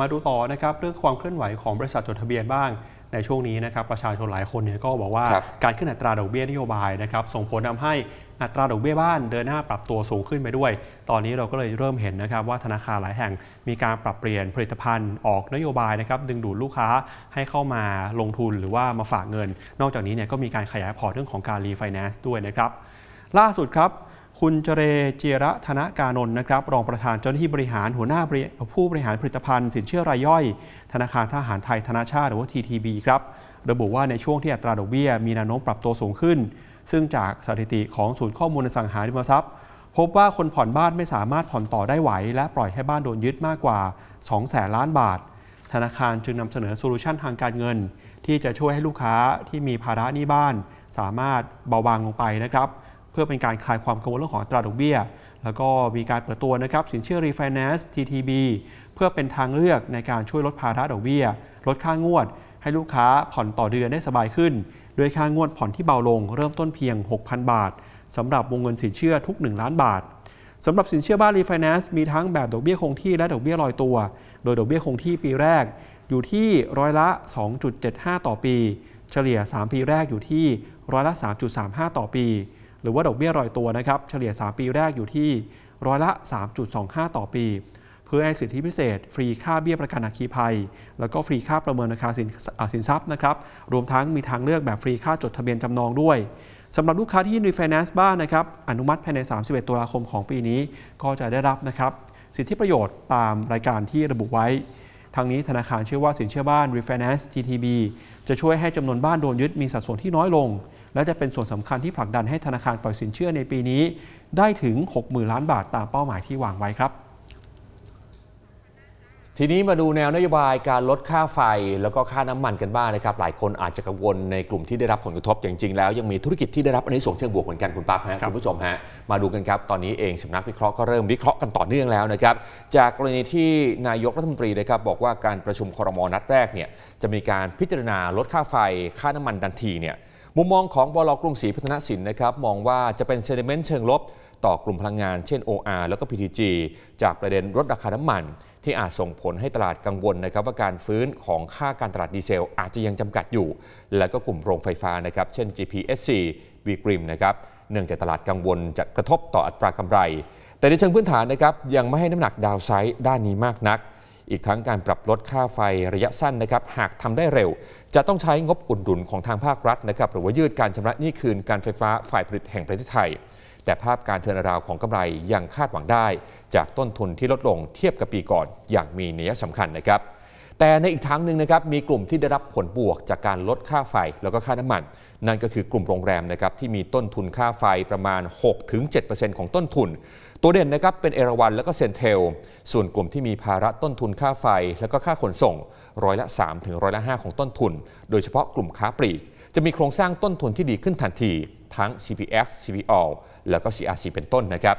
มาดูต่อนะครับเรื่องความเคลื่อนไหวของบริษัทจดทะเบียนบ้างในช่วงนี้นะครับประชาชนหลายคนเนี่ยก็บอกว่าการขึ้นอัตราดอกเบี้ย นโยบายนะครับ ส่งผลทาให้อัตราดอกเบี้ยบ้านเดินหน้าปรับตัวสูงขึ้นไปด้วย ตอนนี้เราก็เลยเริ่มเห็นนะครับ ว่าธนาคารหลายแห่งมีการปรับเปลี่ยนผลิตภัณฑ์ออกนโยบายนะครับ ดึงดูดลูกค้าให้เข้ามาลงทุนหรือว่ามาฝากเงิน นอกจากนี้เนี่ยก็มีการขยายพอร์ตเรื่องของการรีไฟแนนซ์ด้วยนะครับ ล่าสุดครับคุณเจเร เจระธนกานนท์นะครับรองประธานเจ้าหน้าที่บริหารหัวหน้าผู้บริหารผลิตภัณฑ์สินเชื่อรายย่อย ธนาคารทหารไทยธนาชาติ หรือว่า TTB ครับระบุว่าในช่วงที่อัตราดอกเบี้ยมีแนวโน้มปรับตัวสูงขึ้น ซึ่งจากสถิติของศูนย์ข้อมูลสังหาริมทรัพย์ พบว่าคนผ่อนบ้านไม่สามารถผ่อนต่อได้ไหว และปล่อยให้บ้านโดนยึดมากกว่า2แสนล้านบาทธนาคารจึงนำเสนอโซลูชันทางการเงินที่จะช่วยให้ลูกค้าที่มีภาระหนี้บ้านสามารถเบาบางลงไปนะครับเพื่อเป็นการคลายความกังวลเรื่องของตราดอกเบี้ย แล้วก็มีการเปิดตัวนะครับสินเชื่อรีไฟแนนซ์ TTB เพื่อเป็นทางเลือกในการช่วยลดภาระดอกเบี้ย ลดค่างวดให้ลูกค้าผ่อนต่อเดือนได้สบายขึ้น โดยค่างวดผ่อนที่เบาลงเริ่มต้นเพียง 6,000 บาทสำหรับวงเงินสินเชื่อทุก 1 ล้านบาทสำหรับสินเชื่อบ้านรีไฟแนนซ์มีทั้งแบบดอกเบี้ยคงที่และดอกเบี้ยลอยตัว โดยดอกเบี้ยคงที่ปีแรก อยู่ที่ร้อยละ 2.75 ต่อปี เฉลี่ย 3 ปีแรกอยู่ที่ร้อยละ 3.35 ต่อปีหรือว่าดอกเบี้ยรอยตัวนะครับเฉลี่ย 3 ปีแรกอยู่ที่ร้อยละ 3.25 ต่อปี เพื่อให้สิทธิพิเศษ ฟรีค่าเบี้ยประกันอัคคีภัย แล้วก็ฟรีค่าประเมินราคาสินทรัพย์นะครับรวมทั้งมีทางเลือกแบบฟรีค่าจดทะเบียนจำนองด้วยสำหรับลูกค้าที่รีไฟแนนซ์บ้านนะครับอนุมัติภายใน 31 ตุลาคมของปีนี้ก็จะได้รับนะครับ สิทธิประโยชน์ตามรายการที่ระบุไว้ทางนี้ธนาคารเชื่อว่าสินเชื่อบ้าน Refinance TTB จะช่วยให้จำนวนบ้านโดนยึดมีสัดส่วนที่น้อยลงและจะเป็นส่วนสำคัญที่ผลักดันให้ธนาคารปล่อยสินเชื่อในปีนี้ ได้ถึง60,000ล้านบาทตามเป้าหมายที่วางไว้ครับ ทีนี้มาดูแนวนโยบายการลดค่าไฟแล้วก็ค่าน้ำมันกันบ้างนะครับ หลายคนอาจจะกังวลในกลุ่มที่ได้รับผลกระทบอย่างจริงแล้ว ยังมีธุรกิจที่ได้รับอันนี้ส่งเชิงบวกเหมือนกันคุณปั๊บฮะคุณผู้ชมฮะมาดูกันครับตอนนี้เองสำนักวิเคราะห์ก็เริ่มวิเคราะห์กันต่อเนื่องแล้วนะครับ จากกรณีที่นายกรัฐมนตรีนะครับบอกว่าการประชุมครมนัดแรกเนี่ยจะมีการพิจารณาลดค่าไฟค่าน้ำมันดันทีเนี่ยมุมมองของบลกรุงศรีพัฒนสินนะครับมองว่าจะเป็นเซนิเมนต์เชิงลบต่อกลุ่มพลังงานเช่น OR แล้วก็ PTG จากประเด็นลดราคาน้ำมัน ที่อาจส่งผลให้ตลาดกังวลนะครับว่าการฟื้นของค่าการตลาดดีเซลอาจจะยังจำกัดอยู่ และก็กลุ่มโรงไฟฟ้านะครับเช่น GPSC วีกริมนะครับเนื่องจากตลาดกังวลจะกระทบต่ออัตรากำไร แต่ในเชิงพื้นฐานนะครับยังไม่ให้น้ำหนักดาวไซด์ด้านนี้มากนักอีกทั้งการปรับลดค่าไฟระยะสั้นนะครับ หากทำได้เร็ว จะต้องใช้งบอุดหนุนของทางภาครัฐนะครับหรือว่ายืดการชำระหนี้คืนการไฟฟ้าฝ่ายผลิตแห่งประเทศไทย แต่ภาพการเทินราวของกำไรยังคาดหวังได้ จากต้นทุนที่ลดลงเทียบกับปีก่อนอย่างมีนัยสำคัญนะครับแต่ในอีกทางหนึ่งนะครับมีกลุ่มที่ได้รับผลบวกจากการลดค่าไฟแล้วก็ค่าน้ำมัน นั่นก็คือกลุ่มโรงแรมนะครับที่มีต้นทุนค่าไฟประมาณ 6-7%ของต้นทุน ตัวเด่นนะครับเป็นเอราวันแล้วก็เซนเทลส่วนกลุ่มที่มีภาระต้นทุนค่าไฟแล้วก็ค่าขนส่งร้อยละ3ถึงร้อยละ5 ของต้นทุนโดยเฉพาะกลุ่มค้าปลีกจะมีโครงสร้างต้นทุนที่ดีขึ้นทันที ทั้ง CPX CPO แล้วก็ CRC เป็นต้นนะครับ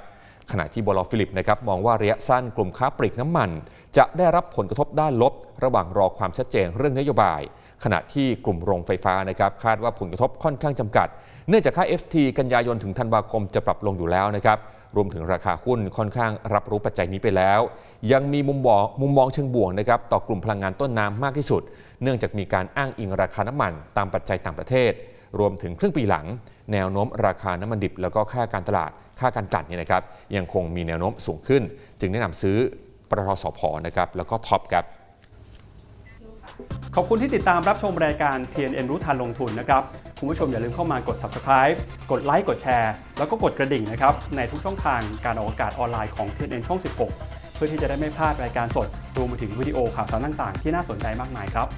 ขณะที่บอลฟิลิปนะครับมองว่าระยะสั้นกลุ่มค้าปลีกน้ำมัน จะได้รับผลกระทบด้านลบ ระหว่างรอความชัดเจนเรื่องนโยบาย ขณะที่กลุ่มโรงไฟฟ้านะครับคาดว่าผลกระทบค่อนข้างจำกัด เนื่องจากค่า FT กันยายนถึงธันวาคมจะปรับลงอยู่แล้วนะครับรวมถึงราคาหุ้นค่อนข้างรับรู้ปัจจัยนี้ไปแล้ว ยังมีมุมมองมุมมองเชิงบวกนะครับต่อกลุ่มพลังงานต้นน้ำมากที่สุด เนื่องจากมีการอ้างอิงราคาน้ำมันตามปัจจัยต่างประเทศ รวมถึงครึ่งปีหลังแนวโน้มราคาน้ำมันดิบแล้วก็ค่าการตลาดค่าการกันเนี่ยนะครับยังคงมีแนวโน้มสูงขึ้น จึงแนะนำซื้อปตทสพนะครับแล้วก็ท็อปครับ ขอบคุณที่ติดตามรับชมรายการ TNN รู้ทันลงทุนนะครับ คุณผู้ชมอย่าลืมเข้ามากด subscribe กดไลค์กดแชร์ แล้วก็กดกระดิ่งนะครับ ในทุกช่องทางการออกอากาศออนไลน์ของ TNN ช่อง 16 เพื่อที่จะได้ไม่พลาดรายการสดรวมไปถึงวิดีโอข่าวสารต่างๆที่น่าสนใจมากมายครับ